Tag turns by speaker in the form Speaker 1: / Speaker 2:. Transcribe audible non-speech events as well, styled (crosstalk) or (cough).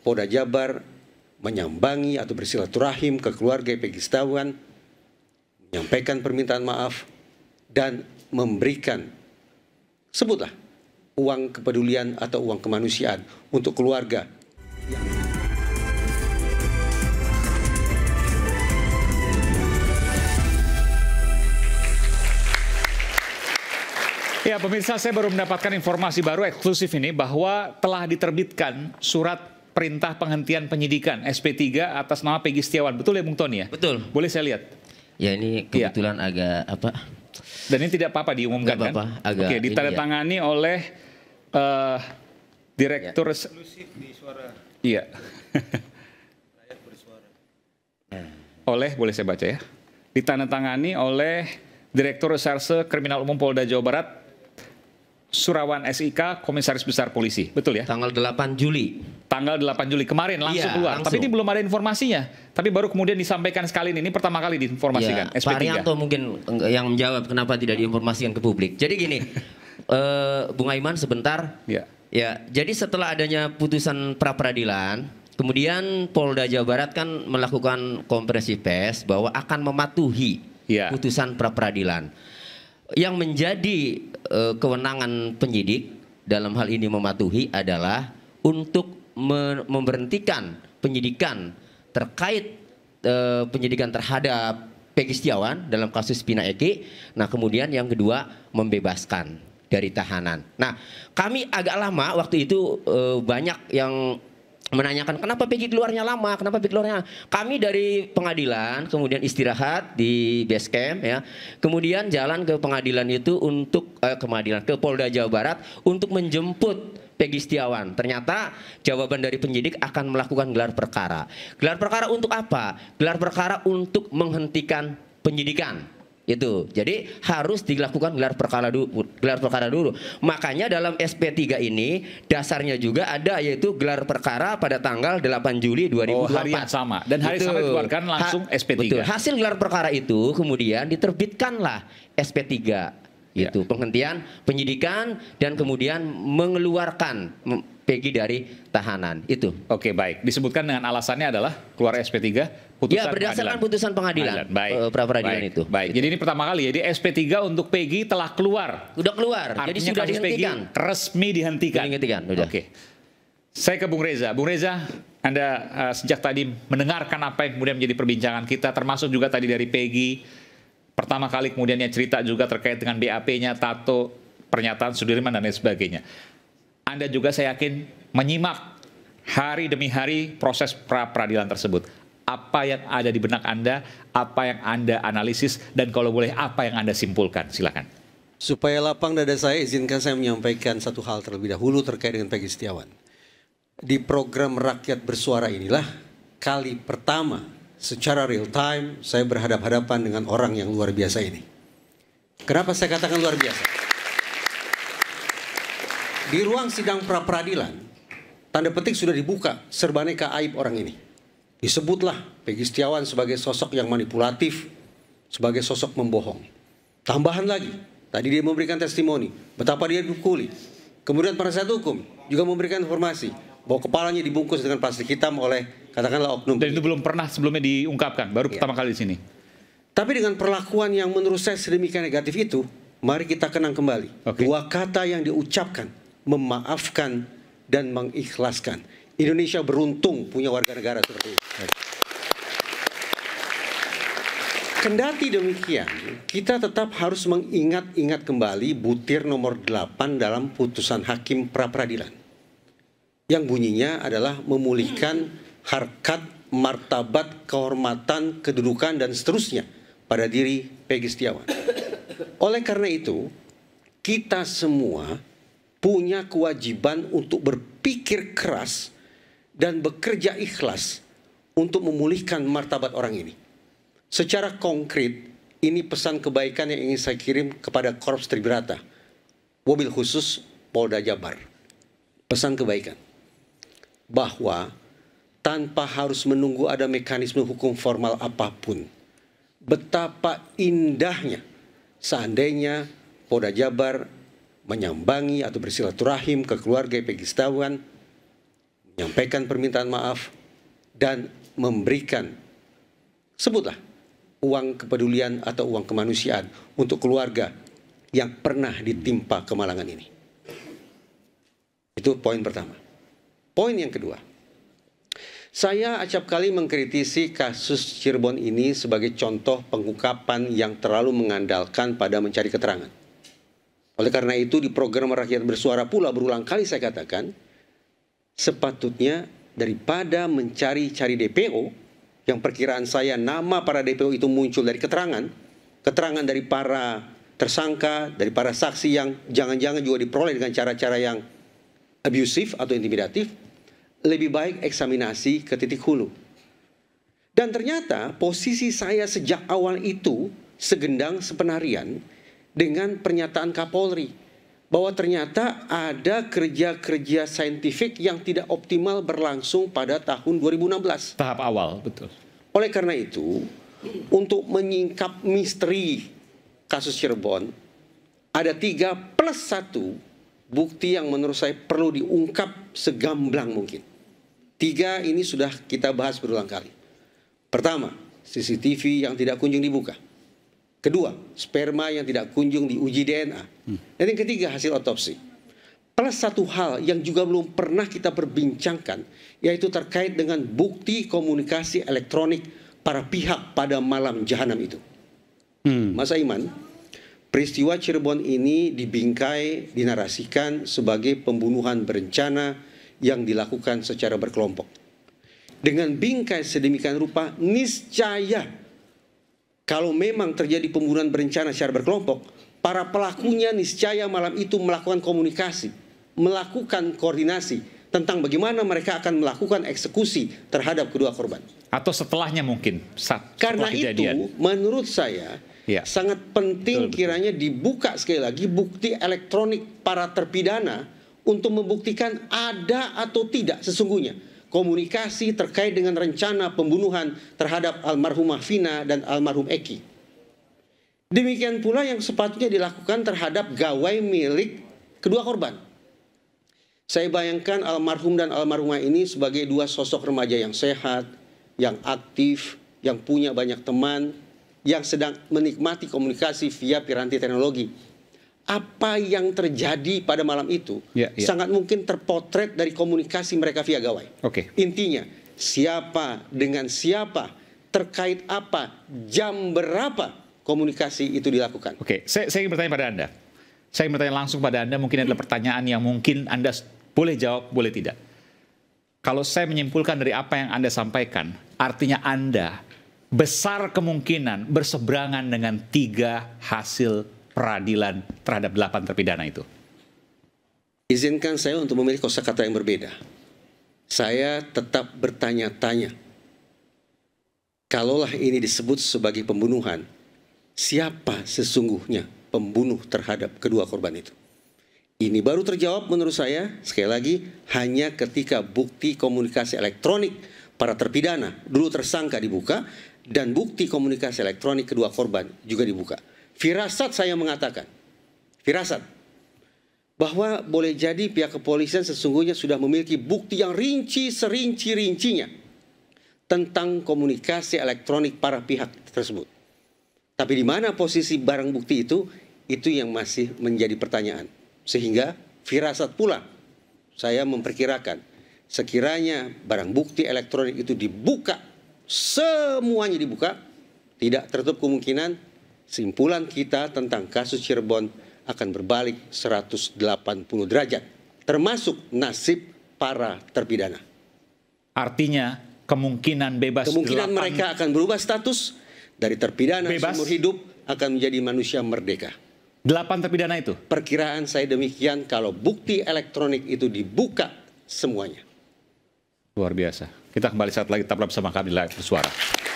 Speaker 1: Polda Jabar menyambangi atau bersilaturahim ke keluarga pegi Setiawan, menyampaikan permintaan maaf, dan memberikan, sebutlah, uang kepedulian atau uang kemanusiaan untuk keluarga.
Speaker 2: Ya, pemirsa, saya baru mendapatkan informasi baru eksklusif ini bahwa telah diterbitkan surat perintah penghentian penyidikan SP3 atas nama Pegi Setiawan. Betul ya Bung Tony ya? Betul. Boleh saya lihat? Ya ini iya. kebetulan ya. agak apa? Dan ini tidak apa-apa diumumkan apa -apa, kan? Agak Oke, ditandatangani ya. oleh uh, direktur ya. di suara. Iya. (laughs) oleh boleh saya baca ya. Ditandatangani oleh Direktur Reserse Kriminal Umum Polda Jawa Barat Surawan SIK Komisaris Besar Polisi. Betul ya? Tanggal 8 Juli. Tanggal 8 Juli kemarin langsung iya, keluar. Langsung. Tapi ini belum ada informasinya. Tapi baru kemudian disampaikan sekali ini. Ini pertama kali diinformasikan. Iya, SP3. Pak Rianto mungkin
Speaker 3: yang menjawab kenapa tidak diinformasikan ke publik. Jadi gini, uh, (laughs) Bung Aiman sebentar. Iya. Ya, jadi setelah adanya putusan pra peradilan, kemudian Polda Jawa Barat kan melakukan kompresi pes bahwa akan mematuhi ya. putusan pra peradilan yang menjadi uh, kewenangan penyidik dalam hal ini mematuhi adalah untuk me memberhentikan penyidikan terkait uh, penyidikan terhadap Peggy Setiawan dalam kasus Pina Eki. Nah, kemudian yang kedua membebaskan dari tahanan. Nah, kami agak lama waktu itu e, banyak yang menanyakan kenapa Peggy keluarnya lama, kenapa Peggy keluarnya. Kami dari pengadilan kemudian istirahat di base camp ya. Kemudian jalan ke pengadilan itu untuk eh, ke pengadilan ke Polda Jawa Barat untuk menjemput Peggy Setiawan. Ternyata jawaban dari penyidik akan melakukan gelar perkara. Gelar perkara untuk apa? Gelar perkara untuk menghentikan penyidikan itu. Jadi harus dilakukan gelar perkara dulu, gelar perkara dulu. Makanya dalam SP3 ini dasarnya juga ada yaitu gelar perkara pada tanggal 8 Juli 2024.
Speaker 2: Oh, hari yang sama. Dan hari itu. sama dikeluarkan langsung ha SP3. Betul. Hasil
Speaker 3: gelar perkara itu kemudian diterbitkanlah SP3 ya. itu penghentian penyidikan dan kemudian mengeluarkan Peggy dari tahanan itu. Oke
Speaker 2: baik disebutkan dengan alasannya adalah keluar SP3 putusan Ya, berdasarkan pengadilan. putusan pengadilan. pengadilan. Baik. Eh, pra peradilan baik. itu. Baik. Gitu. Jadi ini pertama kali Jadi ya, SP3 untuk Pegi telah keluar. Sudah keluar. Artinya Jadi sudah dihentikan. Peggy resmi dihentikan. Dihentikan, Oke. Okay. Saya ke Bung Reza. Bung Reza, Anda uh, sejak tadi mendengarkan apa yang kemudian menjadi perbincangan kita termasuk juga tadi dari Pegi, Pertama kali kemudiannya cerita juga terkait dengan BAP-nya, tato, pernyataan Sudirman dan lain sebagainya. Anda juga saya yakin menyimak hari demi hari proses pra peradilan tersebut apa yang ada di benak Anda, apa yang Anda analisis, dan kalau boleh apa yang Anda simpulkan. Silakan.
Speaker 1: Supaya lapang dada saya, izinkan saya menyampaikan satu hal terlebih dahulu terkait dengan Peggy Setiawan. Di program Rakyat Bersuara inilah, kali pertama secara real time saya berhadap-hadapan dengan orang yang luar biasa ini. Kenapa saya katakan luar biasa? Di ruang sidang pra peradilan, tanda petik sudah dibuka serbaneka aib orang ini disebutlah Peggy Setiawan sebagai sosok yang manipulatif, sebagai sosok membohong. Tambahan lagi, tadi dia memberikan testimoni betapa dia dipukuli. Kemudian saat hukum juga memberikan informasi bahwa kepalanya dibungkus dengan plastik hitam oleh katakanlah oknum. Dan itu belum pernah sebelumnya diungkapkan, baru ya. pertama kali di sini. Tapi dengan perlakuan yang menurut saya sedemikian negatif itu, mari kita kenang kembali okay. dua kata yang diucapkan, memaafkan dan mengikhlaskan Indonesia beruntung punya warga negara seperti itu. Kendati demikian, kita tetap harus mengingat-ingat kembali butir nomor 8 dalam putusan hakim pra-peradilan. Yang bunyinya adalah memulihkan harkat, martabat, kehormatan, kedudukan, dan seterusnya pada diri Peggy Setiawan. Oleh karena itu, kita semua punya kewajiban untuk berpikir keras dan bekerja ikhlas untuk memulihkan martabat orang ini. Secara konkret, ini pesan kebaikan yang ingin saya kirim kepada Korps Tribrata, mobil khusus Polda Jabar. Pesan kebaikan. Bahwa tanpa harus menunggu ada mekanisme hukum formal apapun. Betapa indahnya seandainya Polda Jabar menyambangi atau bersilaturahim ke keluarga pegi Setiawan menyampaikan permintaan maaf dan memberikan sebutlah uang kepedulian atau uang kemanusiaan untuk keluarga yang pernah ditimpa kemalangan ini. Itu poin pertama. Poin yang kedua, saya acap kali mengkritisi kasus Cirebon ini sebagai contoh pengungkapan yang terlalu mengandalkan pada mencari keterangan. Oleh karena itu di program Rakyat Bersuara pula berulang kali saya katakan, sepatutnya daripada mencari-cari DPO yang perkiraan saya nama para DPO itu muncul dari keterangan, keterangan dari para tersangka, dari para saksi yang jangan-jangan juga diperoleh dengan cara-cara yang abusif atau intimidatif, lebih baik eksaminasi ke titik hulu. Dan ternyata posisi saya sejak awal itu segendang sepenarian dengan pernyataan Kapolri bahwa ternyata ada kerja-kerja saintifik yang tidak optimal berlangsung pada tahun 2016. Tahap awal, betul. Oleh karena itu, untuk menyingkap misteri kasus Cirebon, ada tiga plus satu bukti yang menurut saya perlu diungkap segamblang mungkin. Tiga ini sudah kita bahas berulang kali. Pertama, CCTV yang tidak kunjung dibuka. Kedua, sperma yang tidak kunjung diuji DNA. Hmm. Dan yang ketiga, hasil otopsi. Plus satu hal yang juga belum pernah kita perbincangkan, yaitu terkait dengan bukti komunikasi elektronik para pihak pada malam jahanam itu. Hmm. Mas Aiman, peristiwa Cirebon ini dibingkai, dinarasikan sebagai pembunuhan berencana yang dilakukan secara berkelompok. Dengan bingkai sedemikian rupa, niscaya kalau memang terjadi pembunuhan berencana secara berkelompok, para pelakunya niscaya malam itu melakukan komunikasi, melakukan koordinasi tentang bagaimana mereka akan melakukan eksekusi terhadap kedua korban.
Speaker 2: Atau setelahnya mungkin. Setelah Karena kejadian. itu,
Speaker 1: menurut saya ya. sangat penting betul, betul. kiranya dibuka sekali lagi bukti elektronik para terpidana untuk membuktikan ada atau tidak sesungguhnya komunikasi terkait dengan rencana pembunuhan terhadap almarhumah Vina dan almarhum Eki. Demikian pula yang sepatutnya dilakukan terhadap gawai milik kedua korban. Saya bayangkan almarhum dan almarhumah ini sebagai dua sosok remaja yang sehat, yang aktif, yang punya banyak teman, yang sedang menikmati komunikasi via piranti teknologi apa yang terjadi pada malam itu ya, ya. sangat mungkin terpotret dari komunikasi mereka via gawai. Oke. Okay. Intinya siapa dengan siapa, terkait apa, jam berapa
Speaker 2: komunikasi itu dilakukan. Oke, okay. saya, saya ingin bertanya pada Anda. Saya ingin bertanya langsung pada Anda, mungkin adalah pertanyaan yang mungkin Anda boleh jawab, boleh tidak. Kalau saya menyimpulkan dari apa yang Anda sampaikan, artinya Anda besar kemungkinan berseberangan dengan tiga hasil peradilan terhadap delapan terpidana itu?
Speaker 1: Izinkan saya untuk memilih kosakata yang berbeda. Saya tetap bertanya-tanya. Kalaulah ini disebut sebagai pembunuhan, siapa sesungguhnya pembunuh terhadap kedua korban itu? Ini baru terjawab menurut saya, sekali lagi, hanya ketika bukti komunikasi elektronik para terpidana dulu tersangka dibuka dan bukti komunikasi elektronik kedua korban juga dibuka. Firasat saya mengatakan, firasat bahwa boleh jadi pihak kepolisian sesungguhnya sudah memiliki bukti yang rinci serinci-rincinya tentang komunikasi elektronik para pihak tersebut. Tapi di mana posisi barang bukti itu? Itu yang masih menjadi pertanyaan. Sehingga firasat pula saya memperkirakan sekiranya barang bukti elektronik itu dibuka semuanya dibuka tidak tertutup kemungkinan simpulan kita tentang kasus Cirebon akan berbalik 180 derajat, termasuk nasib para terpidana.
Speaker 2: Artinya kemungkinan bebas Kemungkinan 8... mereka
Speaker 1: akan berubah status dari terpidana bebas. seumur hidup akan menjadi manusia merdeka.
Speaker 2: Delapan terpidana itu?
Speaker 1: Perkiraan saya demikian kalau bukti elektronik itu dibuka semuanya.
Speaker 2: Luar biasa. Kita kembali saat lagi tetap bersama kami di Live Suara.